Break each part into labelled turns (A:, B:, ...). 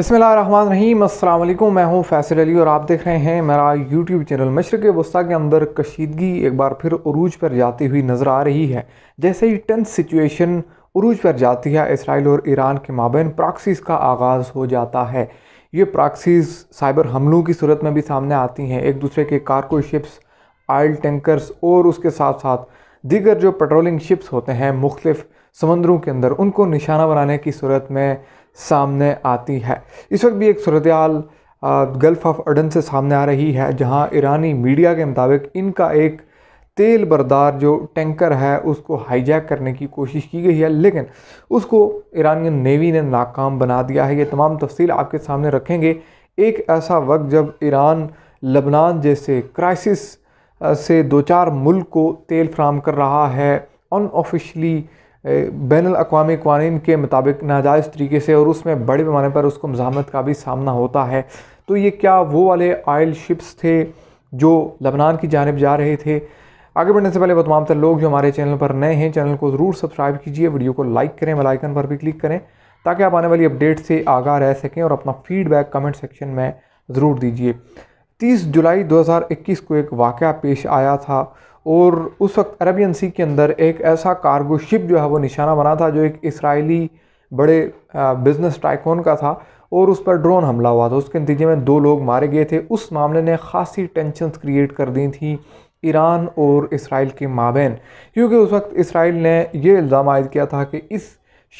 A: रहीम अल्लाम मैं हूँ फैसल अली और आप देख रहे हैं मेरा यूट्यूब चैनल मशरक़ वस्ती के अंदर कशीदगी एक बार फिर अरूज पर जाती हुई नज़र आ रही है जैसे ही टेंस सिचुएशन अरूज पर जाती है इसराइल और ईरान के माबेन प्रॉक्सीज़ का आगाज़ हो जाता है ये प्रॉक्सीज़ साइबर हमलों की सूरत में भी सामने आती हैं एक दूसरे के कार्गो शिप्स आयल टेंकरस और उसके साथ साथ दीगर जो पेट्रोलिंग शिप्स होते हैं मुख्तफ समंदरों के अंदर उनको निशाना बनाने की सूरत में सामने आती है इस वक्त भी एक सूरत गल्फ़ ऑफ अडन से सामने आ रही है जहां ईरानी मीडिया के मुताबिक इनका एक तेल बरदार जो टैंकर है उसको हाईजैक करने की कोशिश की गई है लेकिन उसको ईरानियन नेवी ने नाकाम बना दिया है ये तमाम तफसील आपके सामने रखेंगे एक ऐसा वक्त जब ईरान लबनान जैसे क्राइसिस से दो चार मुल्क को तेल फ्राहम कर रहा है अनऑफिशली बैन अवी कवानीन के मुताबिक नाजायज़ तरीके से और उसमें बड़े पैमाने पर उसको मजामत का भी सामना होता है तो ये क्या वो वाले आयल शिप्स थे जो लबनान की जानब जा रहे थे आगे बढ़ने से पहले वो तमाम तर लोग जो हमारे चैनल पर नए हैं चैनल को ज़रूर सब्सक्राइब कीजिए वीडियो को लाइक करें वालाइकन पर भी क्लिक करें ताकि आप आने वाली अपडेट से आगाह रह सकें और अपना फीडबैक कमेंट सेक्शन में ज़रूर दीजिए 30 जुलाई 2021 को एक वाक़ पेश आया था और उस वक्त अरबियन सी के अंदर एक ऐसा कार्गो शिप जो है वो निशाना बना था जो एक इसराइली बड़े बिज़नेस टाइकोन का था और उस पर ड्रोन हमला हुआ था उसके नतीजे में दो लोग मारे गए थे उस मामले ने खासी टेंशन क्रिएट कर दी थी ईरान और इसराइल के माबेन क्योंकि उस वक्त इसराइल ने यह इल्ज़ाम आयद किया था कि इस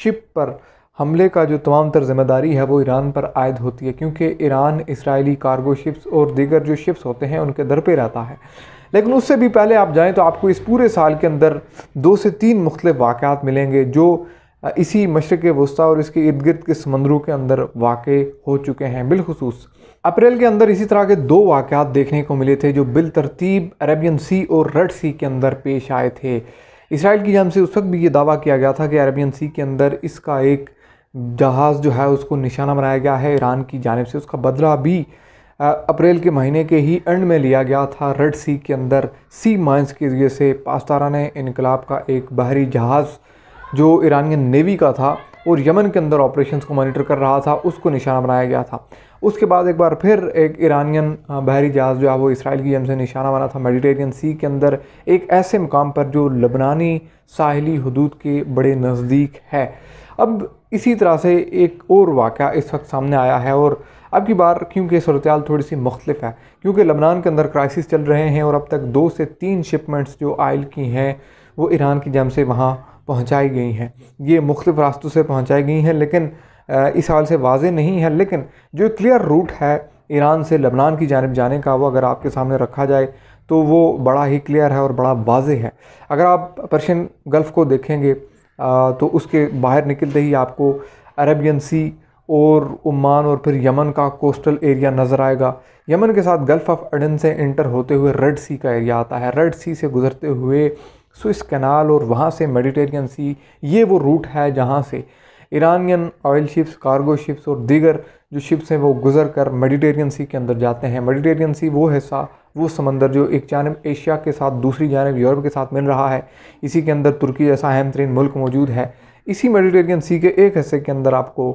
A: शिप पर हमले का जो तमाम तर जिम्मेदारी है वो ईरान पर आयद होती है क्योंकि ईरान इसराइली कार्गो शिप्स और दीगर जो शिप्स होते हैं उनके दर पर रहता है लेकिन उससे भी पहले आप जाएँ तो आपको इस पूरे साल के अंदर दो से तीन मुख्तलिफ वाक़ात मिलेंगे जो इसी मशरक़ वस्ती और इसके इर्द गिर्द के समंदरों के अंदर वाक़ हो चुके हैं बिलखसूस अप्रैल के अंदर इसी तरह के दो वाक़ात देखने को मिले थे जो बिल तरतीब अरेबियन सी और रेड सी के अंदर पेश आए थे इसराइल की जान से उस वक्त भी ये दावा किया गया था कि अरेबियन सी के अंदर इसका एक जहाज़ जो है उसको निशाना बनाया गया है ईरान की जानब से उसका बदला भी अप्रैल के महीने के ही एंड में लिया गया था रेड सी के अंदर सी माइंस के जरिए से पास्तारा ने इनकलाब का एक बाहरी जहाज़ जो ईरानियन नेवी का था और यमन के अंदर ऑपरेशंस को मॉनिटर कर रहा था उसको निशाना बनाया गया था उसके बाद एक बार फिर एक ईरानियन बहरी जहाज़ जो है वो इसराइल की जम से निशाना बना था मेडिटेरियन सी के अंदर एक ऐसे मुकाम पर जो लबनानी साहली हदूद के बड़े नज़दीक है अब इसी तरह से एक और वाक़ इस वक्त सामने आया है और अब की बार क्योंकि सूरत थोड़ी सी मुख्तफ है क्योंकि लबनान के अंदर क्राइसिस चल रहे हैं और अब तक दो से तीन शिपमेंट्स जो आयल की हैं वो ईरान की जम से वहाँ पहुँचाई गई हैं ये मुख्तु रास्तों से पहुँचाई गई हैं लेकिन इस हाल से वाज नहीं है लेकिन जो क्लियर रूट है ईरान से लबनान की जानब जाने का वो अगर आपके सामने रखा जाए तो वो बड़ा ही क्लियर है और बड़ा वाज है अगर आप पर्शियन गल्फ़ को देखेंगे तो उसके बाहर निकलते ही आपको अरबियन सी और उमान और फिर यमन का कोस्टल एरिया नज़र आएगा यमन के साथ गल्फ़ ऑफ अडन से इंटर होते हुए रेड सी का एरिया आता है रेड सी से गुज़रते हुए स्विस कैनाल और वहाँ से मेडिटेरियन सी ये वो रूट है जहाँ से Iranian oil ships cargo ships और दीगर जो शिप्स हैं वो गुजर कर मेडिटेरियन सी के अंदर जाते हैं मेडिटेरियन सी वो हिस्सा वो समंदर जो एक जानब एशिया के साथ दूसरी जानब यूरोप के साथ मिल रहा है इसी के अंदर तुर्की जैसा अहम तरीन मुल्क मौजूद है इसी मेडिटेरियन सी के एक हिस्से के अंदर आपको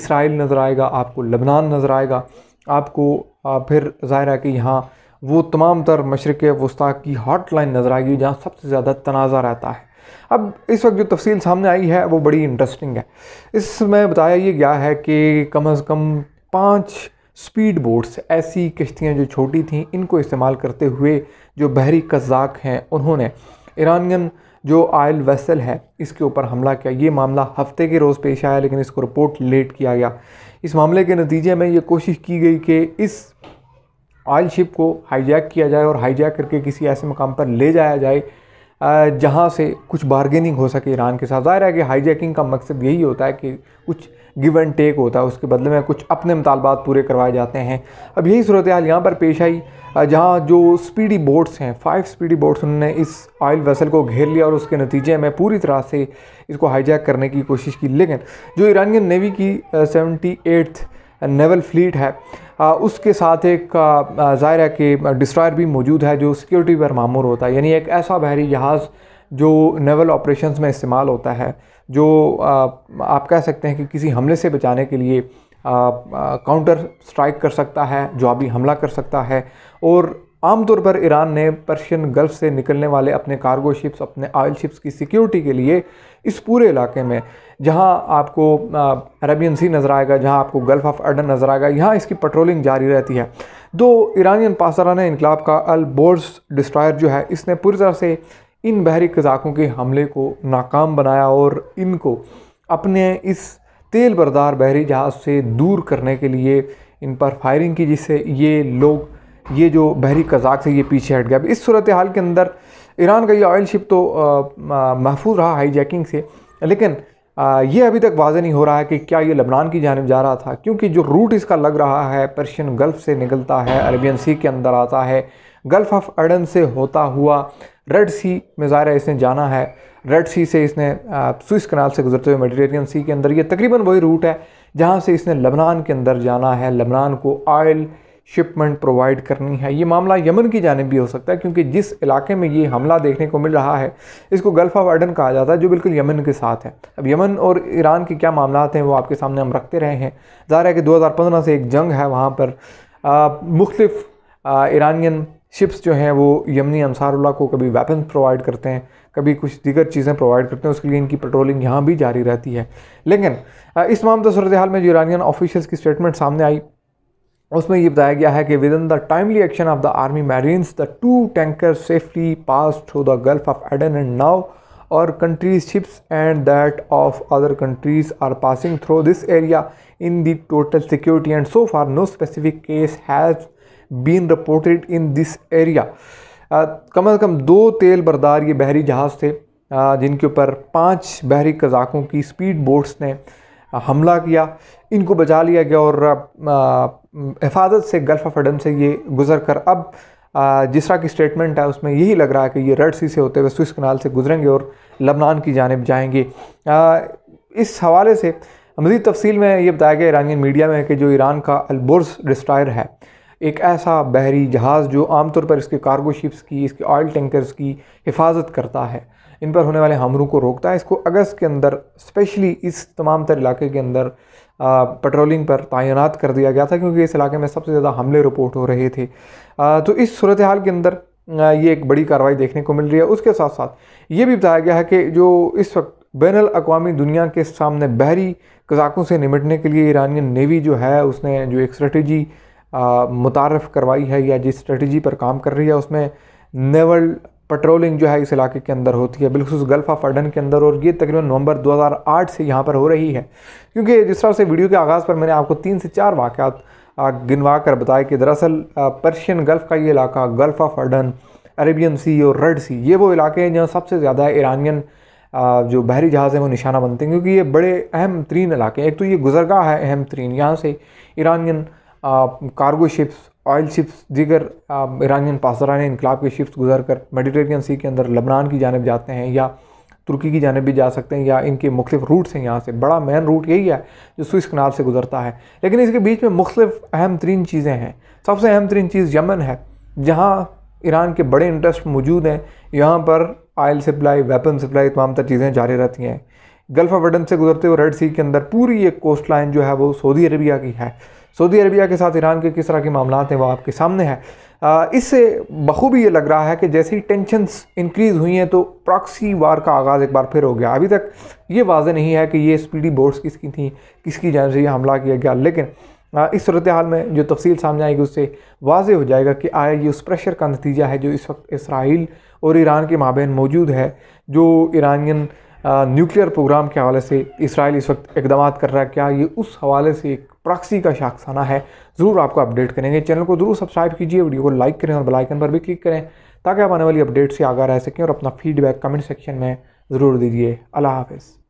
A: इसराइल नज़र आएगा आपको लबनान नज़र आएगा आपको फिर ज़ाहिर है कि यहाँ वो तमाम तर मशरक़ वस्ती की हॉट लाइन नज़र आएगी जहाँ सबसे ज़्यादा तनाज़ा रहता है अब इस वक्त जो तफसील सामने आई है वो बड़ी इंटरेस्टिंग है इसमें बताया ये गया है कि कम अज़ कम पाँच स्पीड बोट्स ऐसी किश्तियाँ जो छोटी थीं इनको इस्तेमाल करते हुए जो बहरी कज़ाक हैं उन्होंने ईरानियन जो आयल वेसल है इसके ऊपर हमला किया ये मामला हफ्ते के रोज़ पेश आया लेकिन इसको रिपोर्ट लेट किया गया इस मामले के नतीजे में ये कोशिश की गई कि इस ऑयल शिप को हाईजैक किया जाए और हाईजैक करके किसी ऐसे मकाम पर ले जाया जाए जहाँ से कुछ बारगेनिंग हो सके ईरान के साथ ज़ाहिर है कि हाईजैकिंग का मकसद यही होता है कि कुछ गिव एंड टेक होता है उसके बदले में कुछ अपने मुतालबात पूरे करवाए जाते हैं अब यही सूरत हाल यहाँ पर पेश आई जहाँ जो स्पीडी बोट्स हैं फाइव स्पीडी बोट्स उन्होंने इस ऑयल वेसल को घेर लिया और उसके नतीजे में पूरी तरह से इसको हाईजैक करने की कोशिश की लेकिन जो ईरानियन नेवी की सेवेंटी एट्थ नेवल फ्लीट है उसके साथ एक ज़ाहिर है कि डिस्ट्रॉयर भी मौजूद है जो सिक्योरिटी पर मामूर होता है यानी एक ऐसा बहरी जहाज़ जो नेवल ऑपरेशंस में इस्तेमाल होता है जो आप कह सकते हैं कि किसी हमले से बचाने के लिए काउंटर स्ट्राइक कर सकता है जवाबी हमला कर सकता है और आमतौर पर ईरान ने पर्शियन गल्फ से निकलने वाले अपने कार्गो शिप्स अपने ऑयल शिप्स की सिक्योरिटी के लिए इस पूरे इलाके में जहां आपको अरेबियन सी नज़र आएगा जहां आपको गल्फ़ ऑफ अर्डन नज़र आएगा यहाँ इसकी पेट्रोलिंग जारी रहती है दो ईरानियन पासरान इनकलाब का अल बोर्स डिस्ट्रायर जो है इसने पूरी तरह से इन बहरी कजाकों के हमले को नाकाम बनाया और इनको अपने इस तेल बरदार बहरी जहाज़ से दूर करने के लिए इन पर फायरिंग की जिससे ये लोग ये जो बहरी कजाक से ये पीछे हट गया इस सूरत हाल के अंदर ईरान का ये ऑयल शिप तो महफूज रहा हाईजैकिंग से लेकिन ये अभी तक वाजह नहीं हो रहा है कि क्या ये लबनान की जानब जा रहा था क्योंकि जो रूट इसका लग रहा है पर्शियन गल्फ़ से निकलता है अरबियन सी के अंदर आता है गल्फ़ ऑफ अडन से होता हुआ रेड सी में ज़ाहिर है इसने जाना है रेड सी से इसने स्विस कनाल से गुजरते हुए मेडिटेरियन सी के अंदर ये तकरीबन वही रूट है जहाँ से इसने लबनान के अंदर जाना है लबनान को आयल शिपमेंट प्रोवाइड करनी है ये मामला यमन की जानब भी हो सकता है क्योंकि जिस इलाके में ये हमला देखने को मिल रहा है इसको गल्फ़ ऑफ अर्डन कहा जाता है जो बिल्कुल यमन के साथ है अब यमन और ईरान के क्या मामला हैं वो आपके सामने हम रखते रहे हैं ज़ाहिर है कि 2015 से एक जंग है वहाँ पर मुख्तफ ईरानियन शिप्स जो हैं वो यमनी अनसारुल्ला को कभी वेपन प्रोवाइड करते हैं कभी कुछ दीगर चीज़ें प्रोवाइड करते हैं उसके लिए इनकी पेट्रोलिंग यहाँ भी जारी रहती है लेकिन इस मामला सूरत हाल में जो ईरानियन ऑफिशल्स की स्टेटमेंट सामने आई उसमें ये बताया गया है कि within the timely action of the army marine the two tanker safely pass through the Gulf of Aden and now our countries ships and that of other countries are passing through this area in the total security and so far no specific case has been reported in this area कम अज़ कम दो तेल बरदार ये बहरी जहाज़ थे uh, जिनके ऊपर पाँच बहरी कज़ाकों की स्पीड बोट्स ने हमला किया इनको बचा लिया गया और हिफाजत से गल्फ़ ऑफ एडम से ये गुजर कर अब जिस तरह की स्टेटमेंट है उसमें यही लग रहा है कि ये रेड सी से होते हुए स्विस कनाल से गुजरेंगे और लबनान की जानब जाएंगे इस हवाले से मज़ीद तफसील में ये बताया गया ईरानी मीडिया में कि जो ईरान का अलबुर्स डिस्ट्रायर है एक ऐसा बहरी जहाज़ जो आमतौर पर इसके कार्गो शिप्स की इसके ऑयल टैंकर्स की हिफाजत करता है इन पर होने वाले हमलों को रोकता है इसको अगस्त के अंदर स्पेशली इस तमाम तर इलाके के अंदर पेट्रोलिंग पर तैनात कर दिया गया था क्योंकि इस इलाके में सबसे ज़्यादा हमले रिपोर्ट हो रहे थे आ, तो इस सूरत हाल के अंदर ये एक बड़ी कार्रवाई देखने को मिल रही है उसके साथ साथ ये भी बताया गया है कि जो इस वक्त बैन अवी दुनिया के सामने बहरी कजाकों से निमटने के लिए ईरानियन नेवी जो है उसने जो एक स्ट्रेटी मुतारफ़ करवाई है या जिस स्ट्रेटजी पर काम कर रही है उसमें नेवल पेट्रोलिंग जो है इस इलाके के अंदर होती है बिलखसूस गल्फ ऑफ अर्डन के अंदर और ये तकरीबन नवंबर 2008 से यहाँ पर हो रही है क्योंकि जिस तरह से वीडियो के आगाज़ पर मैंने आपको तीन से चार वाक़ात गिनवा कर बताया कि दरअसल पर्शियन गल्फ़ का ये इलाका Gulf of Aden Arabian Sea और रेड सी ये वो इलाके हैं जहाँ सबसे ज़्यादा ईरानियन जो बहरी जहाज़ हैं वो निशाना बनते हैं क्योंकि ये बड़े अहम तरीन इलाके हैं एक तो ये गुजरगा है अहम तरीन यहाँ से Iranian cargo ships oil ships दीगर ईरानियन पासरान इनकलाब के शिप्स गुजर कर मेडिटेरियन सी के अंदर लबनान की जानब जाते हैं या तुर्की की जानब भी जा सकते हैं या इनके मुख्तफ रूट्स हैं यहाँ से बड़ा मेन रूट यही है जो स्विस कनाल से गुजरता है लेकिन इसके बीच में मुख्तफ अहम तरीन चीज़ें हैं सबसे अहम तरीन चीज़ यमन है जहाँ ईरान के बड़े इंटरेस्ट मौजूद हैं यहाँ पर आयल सप्लाई वेपन सप्लाई तमाम तर चीज़ें जारी रहती हैं गल्फ़ ऑफ वडन से गुजरते हुए रेड सी के अंदर पूरी एक कोस्ट लाइन जो है वो सऊदी अरबिया की है सऊदी अरबिया के साथ ईरान के किस तरह के मामला हैं वो आपके सामने है इससे बखूबी ये लग रहा है कि जैसे ही टेंशनस इंक्रीज़ हुई हैं तो प्रॉक्सी वार का आगाज़ एक बार फिर हो गया अभी तक ये वाज नहीं है कि ये स्पीडी बोर्ड्स किसकी थी किसकी जान से यह हमला किया गया लेकिन इस सूरत हाल में जो तफसील सामने आएगी उससे वाज हो जाएगा कि आया ये उस प्रेशर का नतीजा है जो इस वक्त इसराइल और ईरान के माबे मौजूद है जो ईरानियन न्यूक्लियर प्रोग्राम के हवाले से इसराइल इस वक्त इकदाम कर रहा है क्या ये उस हवाले से एक प्रॉक्सी का शाखसाना है ज़रूर आपको अपडेट करेंगे चैनल को ज़रूर सब्सक्राइब कीजिए वीडियो को लाइक करें और बेलाइकन पर भी क्लिक करें ताकि आप आने वाली अपडेट से आगा रह सकें और अपना फीडबैक कमेंट सेक्शन में ज़रूर दीजिए अल्लाह हाफिज़